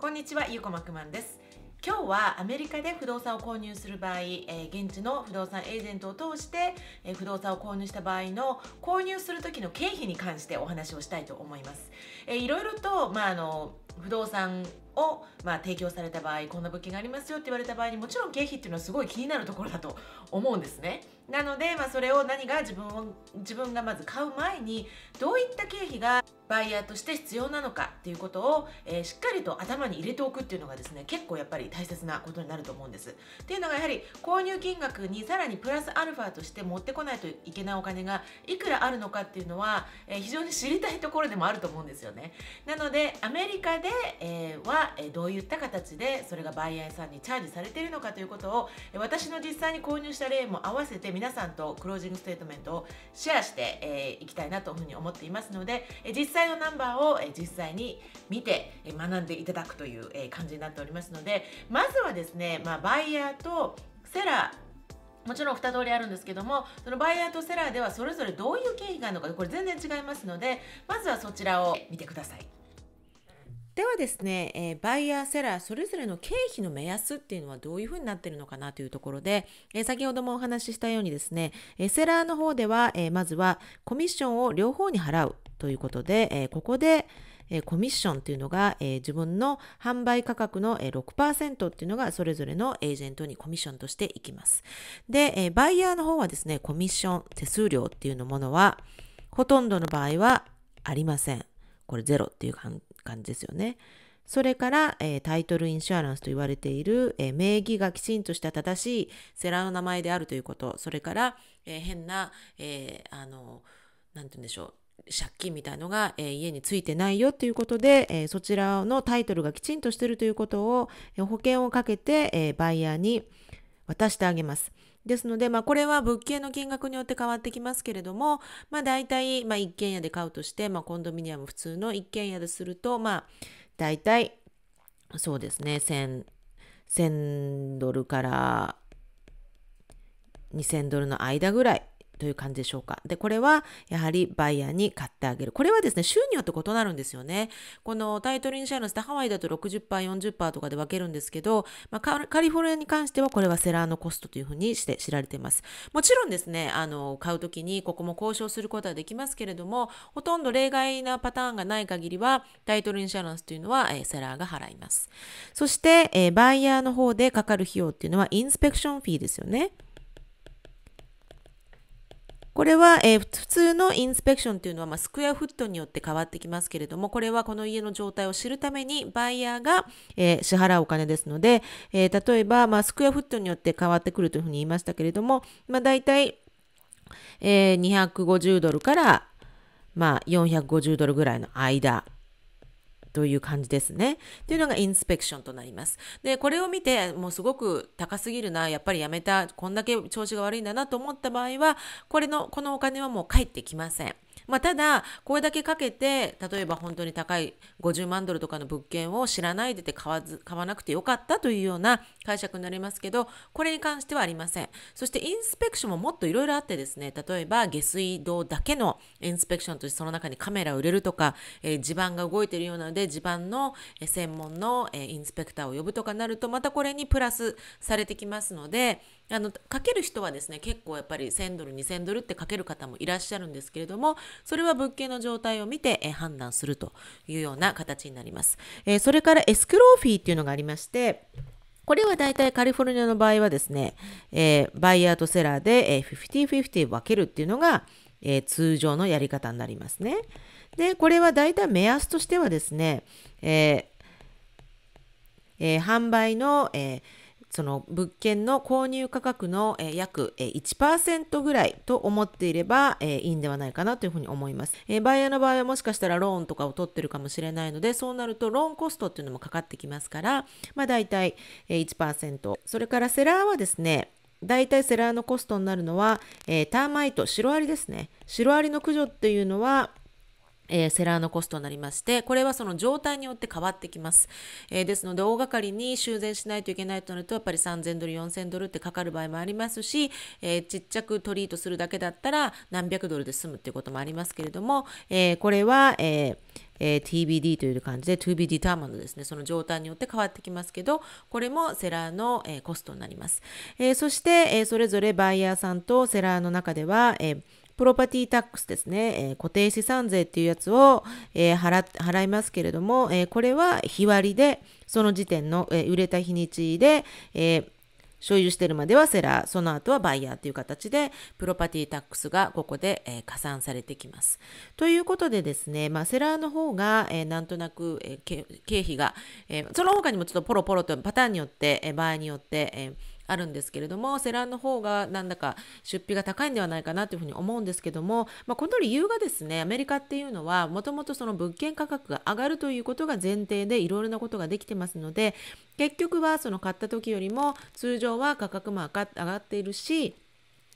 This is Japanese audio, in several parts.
こんにちはゆうこまくまんです今日はアメリカで不動産を購入する場合、え現地の不動産エージェントを通して、え不動産を購入した場合の購入する時の経費に関してお話をしたいと思います、えー、いろいろと、まあ、あの不動産を、まあ、提供された場合こんな物件がありますよって言われた場合にもちろん経費っていうのはすごい気になるところだと思うんですね。なので、まあ、それを何が自分を自分がまず買う前にどういった経費がバイヤーとして必要なのかっていうことを、えー、しっかりと頭に入れておくっていうのがですね結構やっぱり大切なことになると思うんです。っていうのがやはり購入金額にさらにプラスアルファとして持ってこないといけないお金がいくらあるのかっていうのは、えー、非常に知りたいところでもあると思うんですよね。なのでアメリカで、えー、はどういった形でそれがバイヤーさんにチャージされているのかということを私の実際に購入した例も合わせて皆さんとクロージングステートメントをシェアしていきたいなというふうに思っていますので実際のナンバーを実際に見て学んでいただくという感じになっておりますのでまずはですね、まあ、バイヤーとセラーもちろん2通りあるんですけどもそのバイヤーとセラーではそれぞれどういう経費があるのかこれ全然違いますのでまずはそちらを見てください。ではですね、えー、バイヤー、セラー、それぞれの経費の目安っていうのはどういうふうになってるのかなというところで、えー、先ほどもお話ししたようにですね、えー、セラーの方では、えまずはコミッションを両方に払うということで、えここで、えコミッションというのが、え自分の販売価格の、え6%っていうのがそれぞれのエージェントにコミッションとしていきます。で、えバイヤーの方はですね、コミッション手数料っていうのものは、ほとんどの場合はありません。これゼロっていう感感じですよね。それから、えー、タイトルインシュアランスと言われている、えー、名義がきちんとした正しいセラーの名前であるということ、それから、えー、変な、えあの、なて言うんでしょう、借金みたいのが、え家についてないよということで、えそちらのタイトルがきちんとしてるということを、え保険をかけて、えバイヤーに渡してあげます。ですので、まあ、これは物件の金額によって変わってきますけれども、まあ、大体、まあ、一軒家で買うとして、まあ、コンドミニアム普通の一軒家ですると、まあ、大体そうですね1000 1000ドルから2000ドルの間ぐらいという感じでしょうか。で、これはやはりバイヤーに買ってあげる。これはですね、州によって異なるんですよね。このタイトルインシャーランスってハワイだと60%、40%とかで分けるんですけど、まあ、カリフォルニアに関してはこれはセラーのコストというふうにして知られています。もちろんですね、あの、買うときにここも交渉することはできますけれども、ほとんど例外なパターンがない限りは、タイトルインシャランスというのは、えー、セラーが払います。そして、えー、バイヤーの方でかかる費用っていうのはインスペクションフィーですよね。これは、えー、普通のインスペクションというのは、まあ、スクエアフットによって変わってきますけれども、これはこの家の状態を知るために、バイヤーが、えー、支払うお金ですので、えー、例えば、まあ、スクエアフットによって変わってくるというふうに言いましたけれども、まあ、大体、えー、250ドルから、まあ、450ドルぐらいの間という感じですね。というのがインスペクションとなります。で、これを見て、もうすごく高すぎるな、やっぱりやめた、こんだけ調子が悪いんだなと思った場合は、これの、このお金はもう返ってきません。まあ、ただこれだけかけて例えば本当に高い50万ドルとかの物件を知らないでて買わず買わなくてよかったというような解釈になりますけどこれに関してはありませんそしてインスペクションももっといろいろあってですね例えば下水道だけのインスペクションとしてその中にカメラを入れるとか、えー、地盤が動いてるようなので地盤の専門のインスペクターを呼ぶとかなるとまたこれにプラスされてきますのであのかける人はですね結構やっぱり1000ドル2000ドルってかける方もいらっしゃるんですけれどもそれは物件の状態を見て、判断するというような形になります、えそれからエスクローフィーっていうのがありましてこれは大体カリフォルニアの場合はですね、えバイヤーとセラーで、ー、50-50分けるっていうのが、え通常のやり方になりますね。で、これは大体目安としてはですね、えーえー、販売の、えーその物件の購入価格の、え約、え1%ぐらいと思っていれば、えいいんではないかなというふうに思います、えバイヤーの場合はもしかしたらローンとかを取ってるかもしれないのでそうなるとローンコストっていうのもかかってきますから、まあ、大体、え1%それからセラーはですね大体セラーのコストになるのは、えー、ターマイト、シロアリですね。シロアリの駆除っていうのは、えー、セラーのコストになりまして、これはその状態によって変わってきます。えー、ですので、大掛かりに修繕しないといけないとなると、やっぱり3000ドル、4000ドルってかかる場合もありますし、えー、ちっちゃくトリートするだけだったら何百ドルで済むっていうこともありますけれども、えこれは、ええ TBD という感じで To be determined ですね。その状態によって変わってきますけど、これもセラーの、えコストになります。えそして、えそれぞれバイヤーさんとセラーの中では、えプロパティタックスですね、えー、固定資産税っていうやつを、えー、払払いますけれども、えー、これは日割りで、その時点の、え売れた日にちで、え所有してるまではセラー、その後はバイヤーという形で、プロパティタックスがここで、えー、加算されてきます。ということでですね、まあ、セラーの方が、えー、なんとなく、えー、経費が、えその他にもちょっとポロポロとパターンによって、え場合によって、えあるんですけれどもセランの方がなんだか出費が高いんではないかなというふうに思うんですけども、まあ、この理由がですねアメリカっていうのはもともとその物件価格が上がるということが前提でいろいろなことができてますので結局はその買った時よりも通常は価格も上がっているし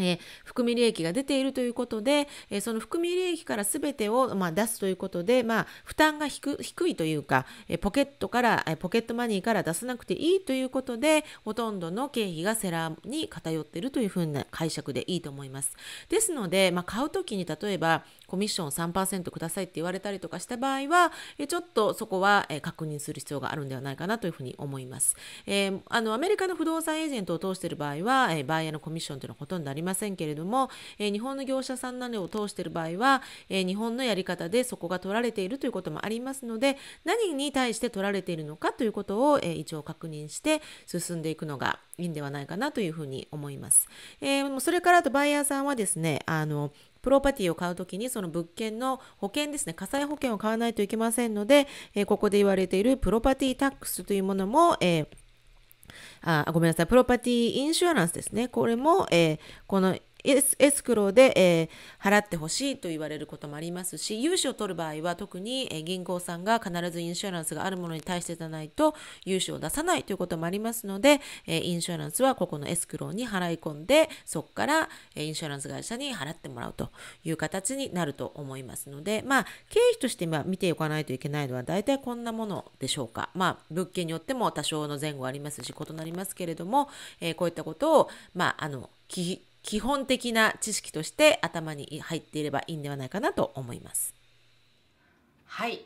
えー、含み利益が出ているということで、えー、その含み利益から全てを、まあ、出すということで、まあ、負担が低いというか、えー、ポケットから、えポケットマニーから出さなくていいということでほとんどの経費がセラーに偏っているというふうな解釈でいいと思います。ですので、まあ、買う時に例えばコミッション3%くださいって言われたりとかした場合は、えちょっとそこは、え確認する必要があるんではないかなというふうに思います。えー、あのアメリカの不動産エージェントを通している場合は、えバイヤーのコミッションというのはほとんどありませんけれども、え日本の業者さんなどを通している場合は、え日本のやり方でそこが取られているということもありますので何に対して取られているのかということを、え一応確認して進んでいくのがいいんではないかなというふうに思います。えー、それからあとバイヤーさんはですねあのプロパティを買うときにその物件の保険ですね、火災保険を買わないといけませんので、えー、ここで言われているプロパティタックスというものも、えーあごめんなさい、プロパティインシュアランスですね。これも、えー、このエスエスクローで、えー、払ってほしいと言われることもありますし融資を取る場合は特に、え銀行さんが必ずインシュアランスがあるものに対してじゃないと融資を出さないということもありますので、えインシュアランスはここのエスクローに払い込んでそこから、えインシュアランス会社に払ってもらうという形になると思いますのでまあ経費として見ておかないといけないのは大体こんなものでしょうかまあ物件によっても多少の前後ありますし異なりますけれども、えー、こういったことをまああの基本的な知識として頭に入っていればいいんではないかなと思います。はい、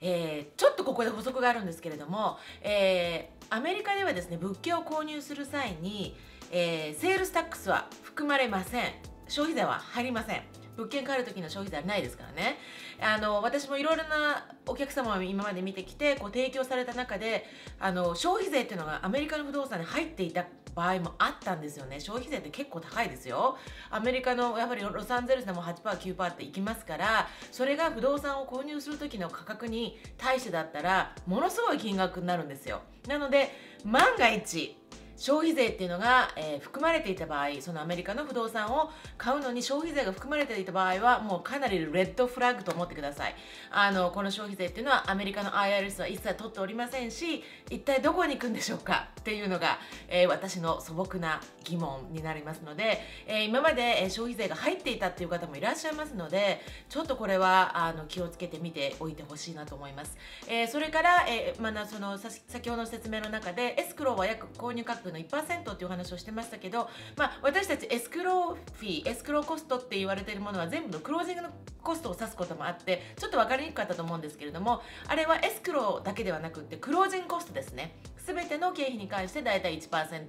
えー、ちょっとここで補足があるんですけれども、えー、アメリカではですね物件を購入する際に、えー、セールスタックスは含まれません消費税は入りません。物件買える時の消費税はないですからねあの私もいろいろなお客様を今まで見てきてこう提供された中であの消費税っていうのがアメリカの不動産に入っていた場合もあったんですよね消費税って結構高いですよアメリカのやっぱりロサンゼルスでも 8%9% っていきますからそれが不動産を購入する時の価格に対してだったらものすごい金額になるんですよなので万が一消費税っていうのが、えー、含まれていた場合そのアメリカの不動産を買うのに消費税が含まれていた場合はもうかなりレッドフラッグと思ってくださいあのこの消費税っていうのはアメリカの IRS は一切取っておりませんし一体どこに行くんでしょうかっていうのが、えー、私の素朴な疑問になりますので、えー、今まで消費税が入っていたっていう方もいらっしゃいますのでちょっとこれはあの気をつけてみておいてほしいなと思います、えそれから、えまだその先ほどの説明の中でエスクローは約購入価格の1%っていう話をしてましたけど、まあ、私たちエスクローフィーエスクローコストって言われているものは全部のクロージングのコストを指すこともあってちょっと分かりにくかったと思うんですけれどもあれはエスクローだけではなくってクロージングコストですね全ての経費に関して大体1%。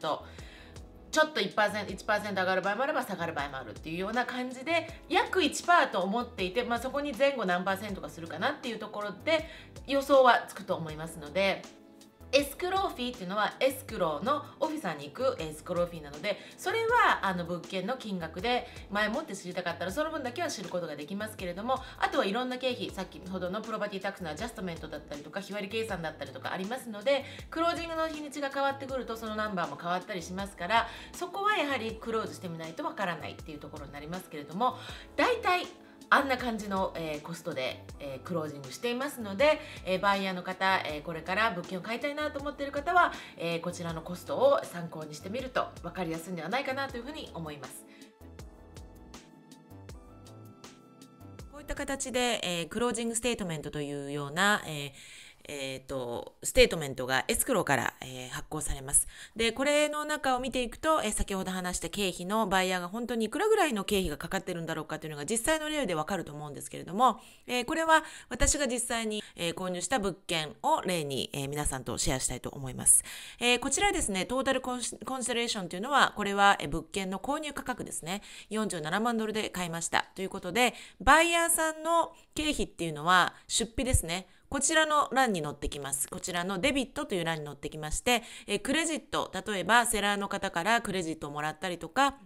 ちょっと 1%, 1上がる場合もあれば下がる場合もあるっていうような感じで約1%と思っていて、まあ、そこに前後何かするかなっていうところで予想はつくと思いますのでエスクローフィーっていうのはエスクローのオフィサーに行くエスクローフィーなのでそれはあの物件の金額で前もって知りたかったらその分だけは知ることができますけれどもあとはいろんな経費さっきほどのプロパティタックスのアジャストメントだったりとか日割り計算だったりとかありますのでクロージングの日にちが変わってくるとそのナンバーも変わったりしますからそこはやはりクローズしてみないとわからないっていうところになりますけれども大体あんな感じの、えー、コストで、えー、クロージングしていますので、えー、バイヤーの方、えこれから物件を買いたいなと思っている方は、えこちらのコストを参考にしてみると分かりやすいんではないかなというふうに思います。こういった形で、えクロージングステートメントというような、えーえー、と、ステートメントがエスクローから、えー、発行されます。で、これの中を見ていくと、えー、先ほど話した経費のバイヤーが本当にいくらぐらいの経費がかかってるんだろうかというのが実際の例でわかると思うんですけれども、えこれは私が実際に、え購入した物件を例に、え皆さんとシェアしたいと思います。えこちらですね、トータルコンステレーションというのは、これは、え物件の購入価格ですね、47万ドルで買いました。ということで、バイヤーさんの経費っていうのは出費ですね。こちらの欄に載ってきます。こちらのデビットという欄に載ってきまして、えクレジット、例えばセラーの方からクレジットをもらったりとか、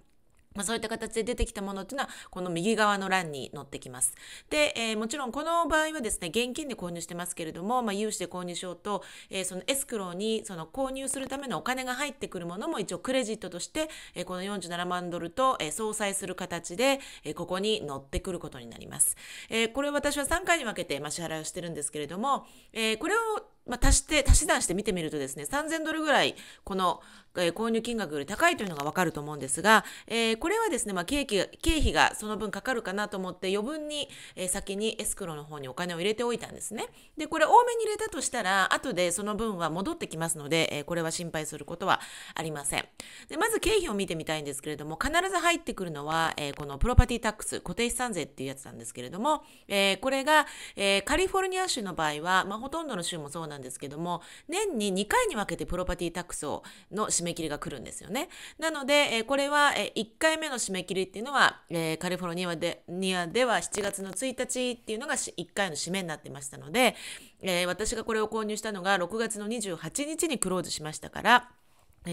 まそういった形で出てきたものっていうのは、この右側の欄に載ってきます。で、えー、もちろんこの場合はですね、現金で購入してますけれども、まあ、融資で購入しようと、えー、そのエスクローにその購入するためのお金が入ってくるものも一応クレジットとして、えー、この47万ドルと、え相殺する形で、えここに載ってくることになります。えこれ私は3回に分けて、ま支払いをしてるんですけれども、えこれをまあ、足して、足し算して見てみるとですね、3000ドルぐらい、この、えー、購入金額より高いというのがわかると思うんですが、えー、これはですね、まあ、経費、経費がその分かかるかなと思って、余分に、えー、先にエスクロの方にお金を入れておいたんですね。で、これ多めに入れたとしたら、後でその分は戻ってきますので、えこれは心配することはありません。で、まず経費を見てみたいんですけれども、必ず入ってくるのは、えこのプロパティタックス、固定資産税っていうやつなんですけれども、えこれが、えカリフォルニア州の場合は、まあ、ほとんどの州もそうなんですなんですけども、年に2回に分けてプロパティタックスをの締め切りが来るんですよね。なので、えこれは、え1回目の締め切りっていうのは、えカリフォルニアでニアでは7月の1日っていうのが1回の締めになってましたので、え私がこれを購入したのが6月の28日にクローズしましたから、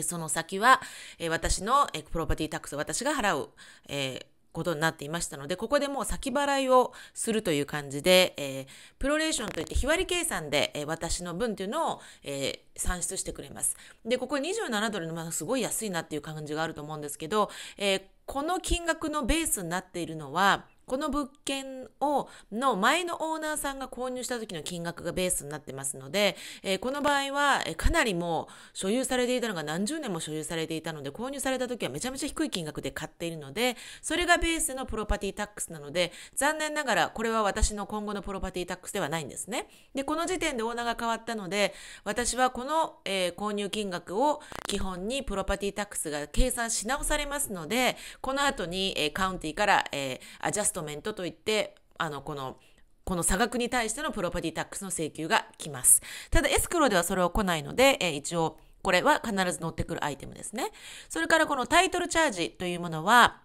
その先は、私のプロパティタックスを私が払う、えことになっていましたので、ここでもう先払いをするという感じで、えー、プロレーションといって日割り計算で、えー、私の分というのを、えー、算出してくれます。で、ここ27ドルの、まあ、すごい安いなっていう感じがあると思うんですけど、えこの金額のベースになっているのは、この物件を、の前のオーナーさんが購入した時の金額がベースになってますので、えー、この場合は、えかなりもう所有されていたのが何十年も所有されていたので、購入された時はめちゃめちゃ低い金額で買っているので、それがベースのプロパティタックスなので、残念ながらこれは私の今後のプロパティタックスではないんですね。で、この時点でオーナーが変わったので、私はこの、えー、購入金額を基本にプロパティタックスが計算し直されますので、この後に、えー、カウンティから、えー、アジャストトメントといってあのこのこの差額に対してのプロパティタックスの請求が来ます。ただエスクローではそれを来ないので、えー、一応これは必ず乗ってくるアイテムですね。それからこのタイトルチャージというものは、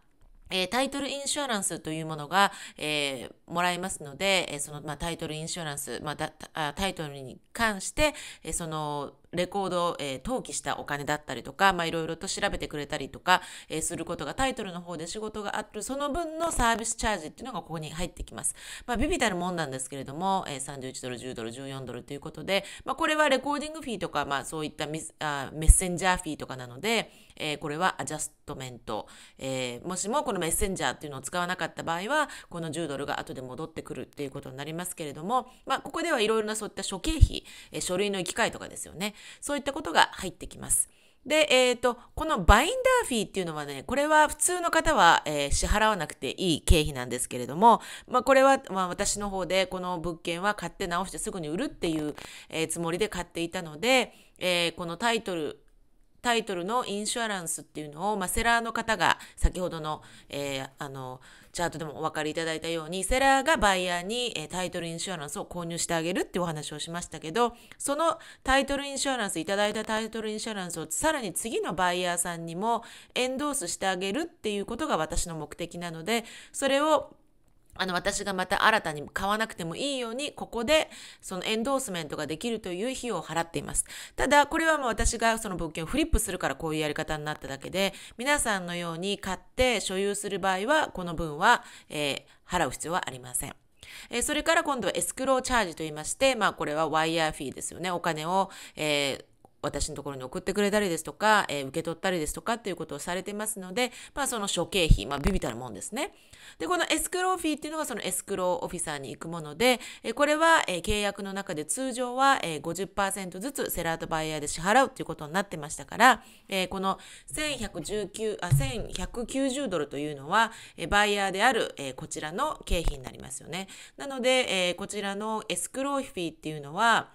えー、タイトルインシュアランスというものが、えー、もらえますので、えー、その、まあ、タイトルインシュアランス、まあ、タイトルに関して、えそのレコードを、えー、登記したお金だったりとか、まあ、いろいろと調べてくれたりとか、えー、することがタイトルの方で仕事があっる、その分のサービスチャージっていうのがここに入ってきます。まあ、ビビたるもんなんですけれども、えー、31ドル、10ドル、14ドルということで、まあ、これはレコーディングフィーとか、まあ、そういったミスあメッセンジャーフィーとかなので、えー、これはアジャストメント、えー、もしもこのメッセンジャーっていうのを使わなかった場合は、この10ドルが後で戻ってくるっていうことになりますけれども、まあ、ここではいろいろなそういった諸経費、えー、書類の行き換えとかですよね。そういったことが入ってきます。で、えっ、ー、と、このバインダーフィーっていうのはね、これは普通の方は、えー、支払わなくていい経費なんですけれども、まあこれは、まあ私の方でこの物件は買って直してすぐに売るっていう、えー、つもりで買っていたので、えこのタイトルタイトルのインシュアランスっていうのを、まあ、セラーの方が先ほどの,、えー、あのチャートでもお分かりいただいたようにセラーがバイヤーに、えー、タイトルインシュアランスを購入してあげるっていうお話をしましたけどそのタイトルインシュアランスいただいたタイトルインシュアランスをさらに次のバイヤーさんにもエンドースしてあげるっていうことが私の目的なのでそれをあの、私がまた新たに買わなくてもいいように、ここで、そのエンドースメントができるという費用を払っています。ただ、これはもう私がその物件をフリップするからこういうやり方になっただけで、皆さんのように買って所有する場合は、この分は、えー、払う必要はありません。えー、それから今度はエスクローチャージと言いまして、まあこれはワイヤーフィーですよね。お金を、えー私のところに送ってくれたりですとか、えー、受け取ったりですとかっていうことをされてますので、まあ、その諸経費、まあ、ビビたるもんですね。で、このエスクローフィーっていうのがそのエスクローオフィサーに行くもので、えー、これは、えー、契約の中で通常は、えー、50%ずつセラーとバイヤーで支払うっていうことになってましたから、えー、この1119あ1190ドルというのは、えー、バイヤーである、えー、こちらの経費になりますよね。なので、えー、こちらのエスクローフィーっていうのは、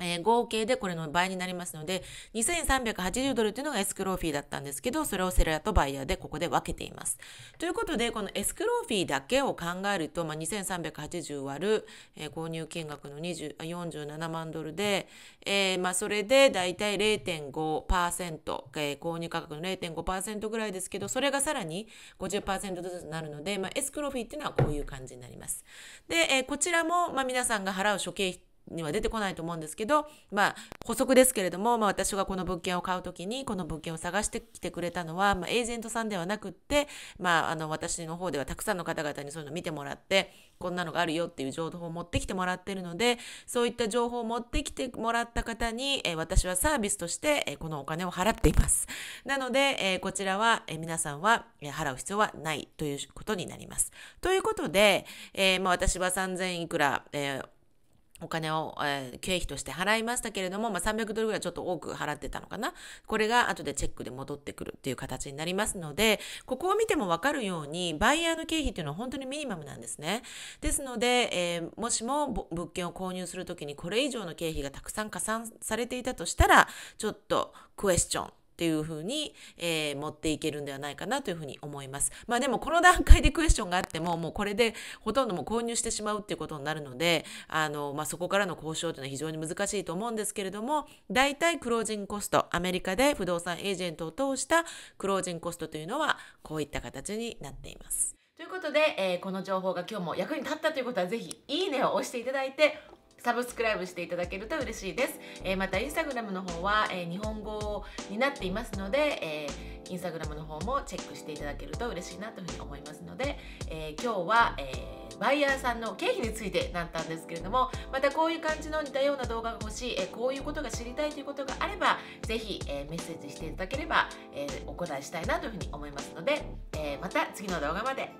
えー、合計でこれの倍になりますので、2380ドルというのがエスクローフィーだったんですけど、それをセラーとバイヤーでここで分けています。ということで、このエスクローフィーだけを考えると、まあ、2380割る、えー、購入金額の20 47万ドルで、えー、まあ、それでだいたい0.5%、えー、購入価格の0.5%ぐらいですけど、それがさらに50%ずつになるので、まあ、エスクローフィーっていうのはこういう感じになります。で、えこちらも、ま皆さんが払う諸経費には出てこないと思うんですけど、まあ、補足ですけれども、まあ、私がこの物件を買う時にこの物件を探してきてくれたのは、まあ、エージェントさんではなくって、まあ、あの私の方ではたくさんの方々にそういうの見てもらってこんなのがあるよっていう情報を持ってきてもらってるのでそういった情報を持ってきてもらった方に、えー、私はサービスとして、えー、このお金を払っています。なので、えー、こちらは、え皆さんは、え払う必要はないということになります。ということで、えまあ、私は3000いくら、えーお金を、えー、経費として払いましたけれども、まあ、300ドルぐらいちょっと多く払ってたのかな。これが後でチェックで戻ってくるっていう形になりますので、ここを見てもわかるように、バイヤーの経費っていうのは本当にミニマムなんですね。ですので、えー、もしも物件を購入するときにこれ以上の経費がたくさん加算されていたとしたら、ちょっとクエスチョン、っていうふうに、えー、持っていけるんではないかなというふうに思います。まあでもこの段階でクエスチョンがあってももうこれでほとんども購入してしまうっていうことになるのであの、まあ、そこからの交渉というのは非常に難しいと思うんですけれども大体クロージングコストアメリカで不動産エージェントを通したクロージングコストというのはこういった形になっています。ということで、えー、この情報が今日も役に立ったということは是非いいねを押していただいてサブスクライブしていただけると嬉しいです、えー、またインスタグラムの方は、えー、日本語になっていますので、えー、インスタグラムの方もチェックしていただけると嬉しいなというふうに思いますので、え今日は、えバイヤーさんの経費についてなったんですけれどもまたこういう感じの似たような動画が欲しい、えこういうことが知りたいということがあれば是非、えメッセージしていただければ、えお答えしたいなというふうに思いますので、えまた次の動画まで。